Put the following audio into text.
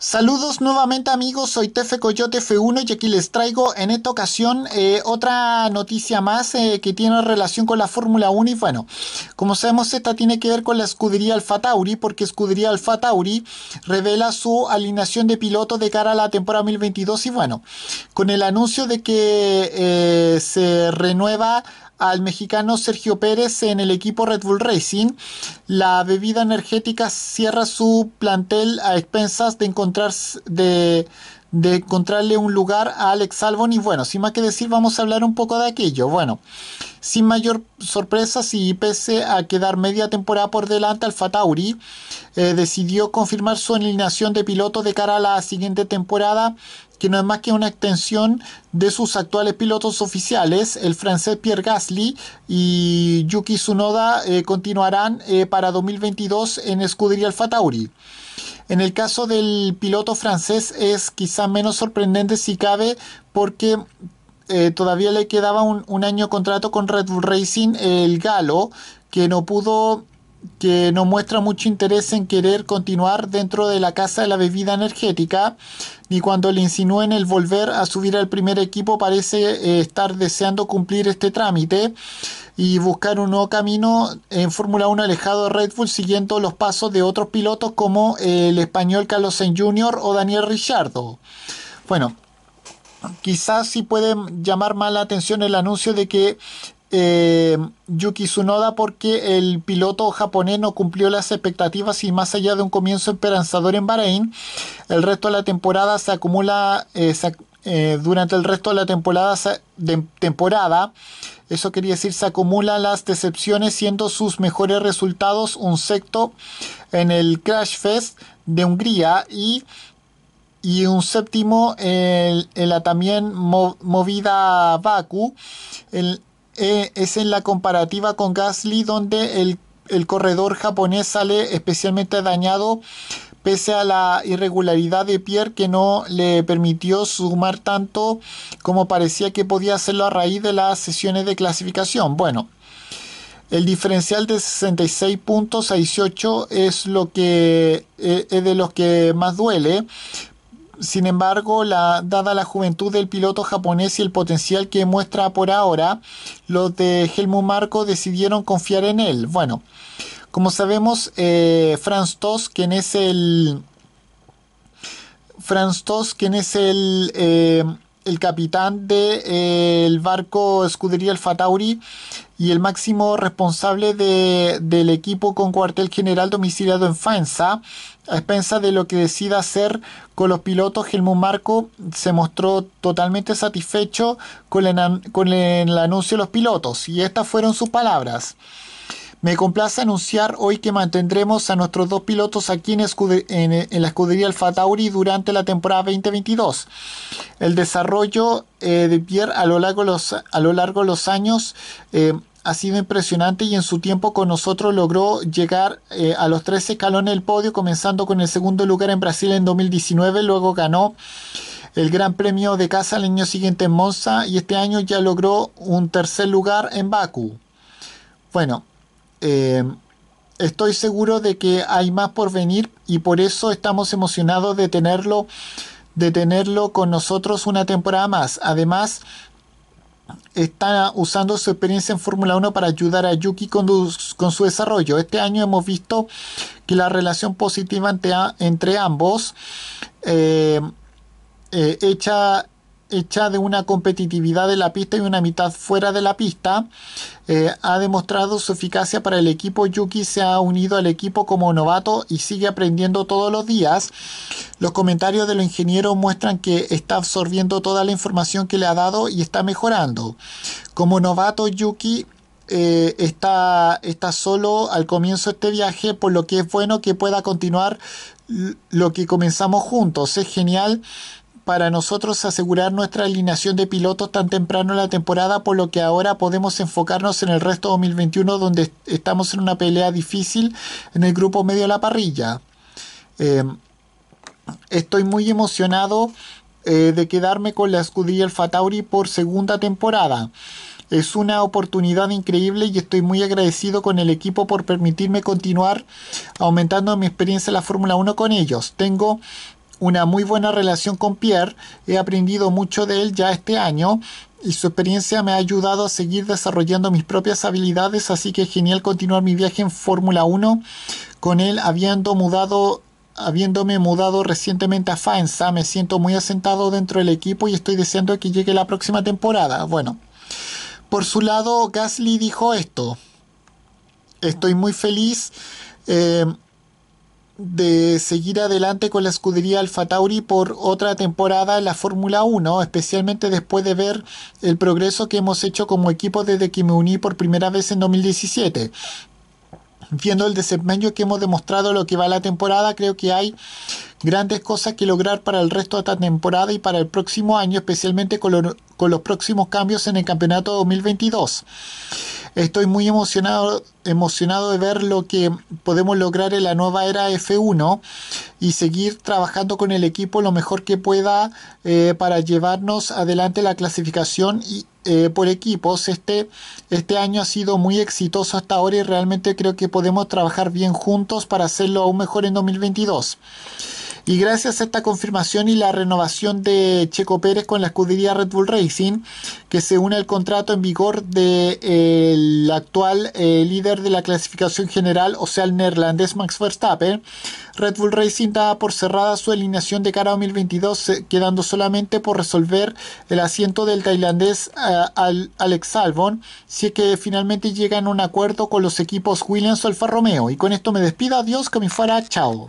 Saludos nuevamente amigos, soy Tefe Coyote F1 y aquí les traigo en esta ocasión eh, otra noticia más eh, que tiene relación con la Fórmula 1 y bueno, como sabemos esta tiene que ver con la escudería Alfa Tauri porque escudería Alfa Tauri revela su alineación de piloto de cara a la temporada 2022 y bueno, con el anuncio de que eh, se renueva al mexicano Sergio Pérez en el equipo Red Bull Racing. La bebida energética cierra su plantel a expensas de de, encontrarle un lugar a Alex Albon y bueno, sin más que decir vamos a hablar un poco de aquello. Bueno, sin mayor sorpresa, si pese a quedar media temporada por delante, Alfa Tauri eh, decidió confirmar su alineación de piloto de cara a la siguiente temporada que no es más que una extensión de sus actuales pilotos oficiales, el francés Pierre Gasly y Yuki Tsunoda eh, continuarán eh, para 2022 en Scuderia Alfa Tauri. En el caso del piloto francés es quizá menos sorprendente si cabe porque eh, todavía le quedaba un, un año contrato con Red Bull Racing el galo que no pudo que no muestra mucho interés en querer continuar dentro de la casa de la bebida energética, ni cuando le insinúen el volver a subir al primer equipo parece eh, estar deseando cumplir este trámite y buscar un nuevo camino en Fórmula 1 alejado de Red Bull siguiendo los pasos de otros pilotos como eh, el español Carlos Sainz Jr. o Daniel Ricciardo Bueno, quizás si puede llamar más la atención el anuncio de que Em, Yuki Tsunoda porque el piloto japonés no cumplió las expectativas y más allá de un comienzo esperanzador en Bahrein, el resto de la temporada se acumula eh, eh, durante el resto de la temporada, eso quería decir se acumulan las decepciones siendo sus mejores resultados un sexto en el Crash Fest de Hungría y un séptimo en, la también movida Baku, el eh, es en la comparativa con Gasly, donde el, corredor japonés sale especialmente dañado pese a la irregularidad de Pierre que no le permitió sumar tanto como parecía que podía hacerlo a raíz de las sesiones de clasificación. Bueno, el diferencial de 66 puntos a 18 es lo que eh, es de los que más duele, sin embargo, la, dada la juventud del piloto japonés y el potencial que muestra por ahora, los de Helmut Marco decidieron confiar en él. Bueno, como sabemos, eh, Franz Toss, quien es el... Franz Toss, quien es el... Eh, el capitán del de, eh, barco Escudería El Fatauri y el máximo responsable de, del equipo con cuartel general domiciliado en Faenza. A expensa de lo que decida hacer con los pilotos, Helmut Marco se mostró totalmente satisfecho con con el anuncio de los pilotos y estas fueron sus palabras. Me complace anunciar hoy que mantendremos a nuestros dos pilotos aquí en, la escudería Alfa Tauri durante la temporada 2022. El desarrollo eh, de Pierre a lo largo de los, a lo largo los años eh, ha sido impresionante y en su tiempo con nosotros logró llegar eh, a los 13 escalones del podio, comenzando con el segundo lugar en Brasil en 2019, luego ganó el Gran Premio de Casa el año siguiente en Monza y este año ya logró un tercer lugar en Baku. Bueno, eh, estoy seguro de que hay más por venir y por eso estamos emocionados de tenerlo, de tenerlo con nosotros una temporada más. Además, está usando su experiencia en Fórmula 1 para ayudar a Yuki con, su desarrollo. Este año hemos visto que la relación positiva entre, entre ambos, eh, hecha eh, hecha de una competitividad de la pista y una mitad fuera de la pista, eh, ha demostrado su eficacia para el equipo. Yuki se ha unido al equipo como novato y sigue aprendiendo todos los días. Los comentarios de los muestran que está absorbiendo toda la información que le ha dado y está mejorando. Como novato, Yuki eh, está, está solo al comienzo de este viaje, por lo que es bueno que pueda continuar lo que comenzamos juntos. Es genial para nosotros asegurar nuestra alineación de pilotos tan temprano en la temporada, por lo que ahora podemos enfocarnos en el resto de 2021 donde estamos en una pelea difícil en el grupo medio de la parrilla. Eh, estoy muy emocionado eh, de quedarme con la escudilla el Fatauri por segunda temporada. Es una oportunidad increíble y estoy muy agradecido con el equipo por permitirme continuar aumentando mi experiencia en la Fórmula 1 con ellos. Tengo una muy buena relación con Pierre, he aprendido mucho de él ya este año y su experiencia me ha ayudado a seguir desarrollando mis propias habilidades, así que genial continuar mi viaje en Fórmula 1 con él habiendo mudado habiéndome mudado recientemente a Faenza, me siento muy asentado dentro del equipo y estoy deseando que llegue la próxima temporada. Bueno, por su lado, Gasly dijo esto. Estoy muy feliz. Eh, de seguir adelante con la escudería Alfa Tauri por otra temporada en la Fórmula 1, especialmente después de ver el progreso que hemos hecho como equipo desde que me uní por primera vez en 2017. Viendo el desempeño que hemos demostrado lo que va la temporada, creo que hay grandes cosas que lograr para el resto de esta temporada y para el próximo año, especialmente con, con los próximos cambios en el campeonato 2022. Estoy muy emocionado, emocionado de ver lo que podemos lograr en la nueva era F1 y seguir trabajando con el equipo lo mejor que pueda eh, para llevarnos adelante la clasificación y, eh, por equipos. Este, este año ha sido muy exitoso hasta ahora y realmente creo que podemos trabajar bien juntos para hacerlo aún mejor en 2022. Y gracias a esta confirmación y la renovación de Checo Pérez con la escudería Red Bull Racing, que se une al contrato en vigor del de, eh, actual eh, líder de la clasificación general, o sea, el neerlandés Max Verstappen, Red Bull Racing da por cerrada su alineación de cara a 2022, eh, quedando solamente por resolver el asiento del tailandés Alex Albon, si es que finalmente llegan a un acuerdo con los equipos Williams o Alfa Romeo. Y con esto me despido, adiós, que me fuera, chao.